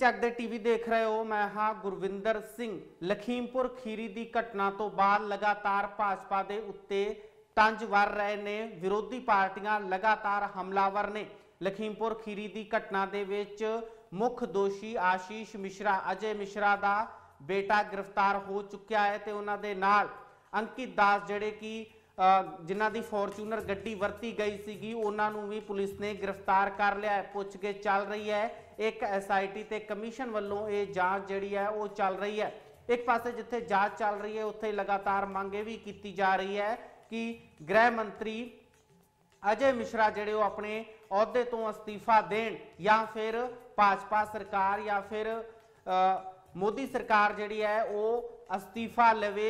ਚੱਕਦੇ ਟੀਵੀ ਦੇਖ ਰਹੇ ਹੋ ਮੈਂ ਹਾਂ ਗੁਰਵਿੰਦਰ ਸਿੰਘ ਲਖੀਮਪੁਰ ਖੀਰੀ ਦੀ ਘਟਨਾ ਤੋਂ ਬਾਅਦ ਲਗਾਤਾਰ ਭਾਜਪਾ ਦੇ ਉੱਤੇ ਤੰਜ ਵਰ ਰਹੇ ਨੇ ਵਿਰੋਧੀ ਪਾਰਟੀਆਂ ਲਗਾਤਾਰ ਹਮਲਾਵਰ ਨੇ ਲਖੀਮਪੁਰ ਖੀਰੀ ਦੀ ਘਟਨਾ ਦੇ ਵਿੱਚ ਮੁੱਖ ਦੋਸ਼ੀ ਆਸ਼ੀਸ਼ ਮਿਸ਼ਰਾ ਅਜੇ ਮਿਸ਼ਰਾ ਦਾ ਬੇਟਾ ਗ੍ਰਿਫਤਾਰ ਹੋ ਚੁੱਕਿਆ ਹੈ ਤੇ ਉਹਨਾਂ ਦੇ ਨਾਲ ਅੰਕਿਤ ਦਾਸ ਜਿਹੜੇ ਕਿ ਜਿਨ੍ਹਾਂ ਦੀ ਫੋਰਚੂਨਰ ਗੱਡੀ ਵਰਤੀ ਗਈ ਸੀਗੀ ਉਹਨਾਂ ਨੂੰ ਵੀ ਪੁਲਿਸ ਨੇ ਗ੍ਰਿਫਤਾਰ ਕਰ ਲਿਆ ਹੈ ਪੁੱਛਗਿੱਛ ਚੱਲ ਰਹੀ ਹੈ ਇੱਕ ਐਸਆਈਟੀ ਤੇ ਕਮਿਸ਼ਨ ਵੱਲੋਂ ਇਹ ਜਾਂਚ ਜਿਹੜੀ ਹੈ ਉਹ ਚੱਲ ਰਹੀ ਹੈ ਇੱਕ ਪਾਸੇ ਜਿੱਥੇ ਜਾਂਚ ਚੱਲ ਰਹੀ ਹੈ ਉੱਥੇ ਲਗਾਤਾਰ ਮੰਗੇ ਵੀ ਕੀਤੀ ਜਾ ਰਹੀ ਹੈ ਕਿ ਗ੍ਰਹਿ ਮੰਤਰੀ ਅਜੇ ਮਿਸ਼ਰਾ ਜਿਹੜੇ ਉਹ ਆਪਣੇ ਅਹੁਦੇ ਤੋਂ ਅਸਤੀਫਾ ਦੇਣ ਜਾਂ ਫਿਰ ਭਾਜਪਾ ਸਰਕਾਰ ਜਾਂ ਫਿਰ ਮੋਦੀ ਸਰਕਾਰ ਜਿਹੜੀ ਹੈ ਉਹ ਅਸਤੀਫਾ ਲਵੇ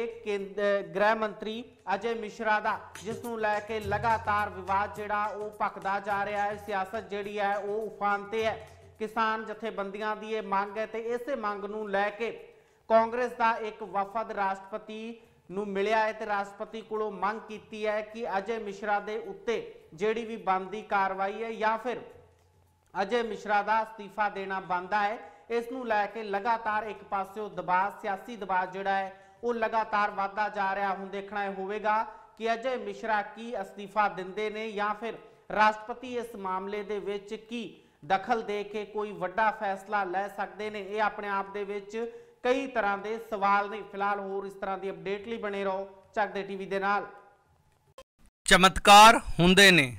ਗ੍ਰਹਿ ਮੰਤਰੀ ਅਜੇ ਮਿਸ਼ਰਾ ਦਾ ਜਿਸ ਨੂੰ ਲੈ ਕੇ ਲਗਾਤਾਰ ਵਿਵਾਦ ਜਿਹੜਾ ਉਹ ਭਖਦਾ ਜਾ ਰਿਹਾ ਹੈ ਸਿਆਸਤ ਜਿਹੜੀ ਹੈ ਉਹ ਉਫਾਨ ਤੇ ਹੈ ਕਿਸਾਨ ਜਥੇਬੰਦੀਆਂ ਦੀ ਇਹ ਮੰਗ ਹੈ ਤੇ ਇਸੇ ਮੰਗ ਨੂੰ ਲੈ ਕੇ ਕਾਂਗਰਸ ਦਾ ਇੱਕ ਵਫਦ ਰਾਸ਼ਟਰਪਤੀ ਨੂੰ ਮਿਲਿਆ ਹੈ ਤੇ ਰਾਸ਼ਟਰਪਤੀ ਕੋਲੋਂ ਮੰਗ ਕੀਤੀ ਹੈ ਕਿ ਅਜੇ ਮਿਸ਼ਰਾ ਦੇ ਉੱਤੇ ਜਿਹੜੀ ਵੀ ਬੰਦੀ ਕਾਰਵਾਈ ਹੈ ਜਾਂ ਫਿਰ ਅਜੇ ਮਿਸ਼ਰਾ ਦਾ ਅਸਤੀਫਾ ਦੇਣਾ ਬੰਦਾ ਹੈ ਇਸ ਨੂੰ ਲੈ ਕੇ ਲਗਾਤਾਰ ਇੱਕ ਪਾਸਿਓਂ ਦਬਾਅ ਸਿਆਸੀ ਦਬਾਅ ਜਿਹੜਾ ਹੈ ਉਹ ਲਗਾਤਾਰ ਵਧਦਾ ਜਾ ਰਿਹਾ ਹੁਣ ਦੇਖਣਾ ਇਹ ਹੋਵੇਗਾ ਕਿ ਅਜੇ ਮਿਸ਼ਰਾ ਕੀ ਅਸਤੀਫਾ ਦਿੰਦੇ ਨੇ ਜਾਂ ਫਿਰ ਰਾਸ਼ਟਰਪਤੀ ਇਸ ਮਾਮਲੇ ਦੇ ਵਿੱਚ ਕੀ ਦਖਲ ਦੇ ਕੇ ਕੋਈ ਵੱਡਾ ਫੈਸਲਾ ਲੈ ਸਕਦੇ ਨੇ ਇਹ ਆਪਣੇ ਆਪ ਦੇ ਵਿੱਚ ਕਈ ਤਰ੍ਹਾਂ ਦੇ ਸਵਾਲ ਨੇ ਫਿਲਹਾਲ ਹੋਰ ਇਸ ਤਰ੍ਹਾਂ ਦੀ ਅਪਡੇਟ ਲਈ ਬਣੇ ਰਹੋ ਚੱਕਦੇ ਟੀਵੀ ਦੇ ਨਾਲ ਚਮਤਕਾਰ ਹੁੰਦੇ ਨੇ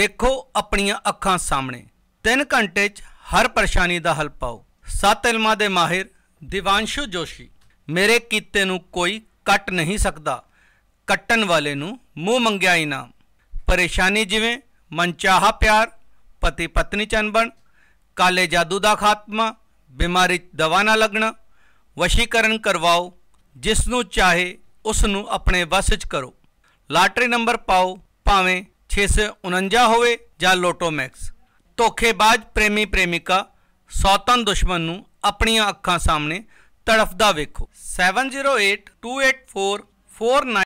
ਦੇਖੋ ਆਪਣੀਆਂ ਅੱਖਾਂ ਸਾਹਮਣੇ 3 ਘੰਟੇ 'ਚ ਹਰ ਪਰੇਸ਼ਾਨੀ ਦਾ ਹੱਲ ਪਾਓ ਸੱਤ ਇਲਮਾਂ ਦੇ ਮਾਹਿਰ ਦਿਵਾਂਸ਼ੂ ਜੋਸ਼ੀ ਮੇਰੇ ਕੀਤੇ ਨੂੰ ਕੋਈ ਕੱਟ ਨਹੀਂ ਸਕਦਾ ਕੱਟਣ ਵਾਲੇ ਨੂੰ ਮੂੰਹ ਮੰਗਿਆ ਇਨਾਮ ਪਰੇਸ਼ਾਨੀ ਜਿਵੇਂ ਮਨਚਾਹਾ ਪਿਆਰ ਪਤੀ ਪਤਨੀ ਚੰਬਣ ਕਾਲੇ ਜਾਦੂ ਦਾ ਖਾਤਮਾ ਬਿਮਾਰੀ ਦਵਾ ਨਾ ਲੱਗਣਾ ਵਸ਼ੀਕਰਨ ਕਰਵਾਓ ਜਿਸ ਨੂੰ ਚਾਹੇ ਉਸ ਨੂੰ ਆਪਣੇ ਵਸ ਵਿੱਚ ਕਰੋ ਲਾਟਰੀ ਨੰਬਰ ਪਾਓ ਭਾਵੇਂ 649 ਹੋਵੇ ਜਾਂ ਲੋਟੋ ਮੈਕਸ ਧੋਖੇਬਾਜ਼ ਪ੍ਰੇਮੀ ਪ੍ਰੇਮਿਕਾ ਸੌਤਨ ਦੁਸ਼ਮਣ ਨੂੰ ਆਪਣੀਆਂ ਅੱਖਾਂ ਸਾਹਮਣੇ ਤੜਫਦਾ ਵੇਖੋ 70828449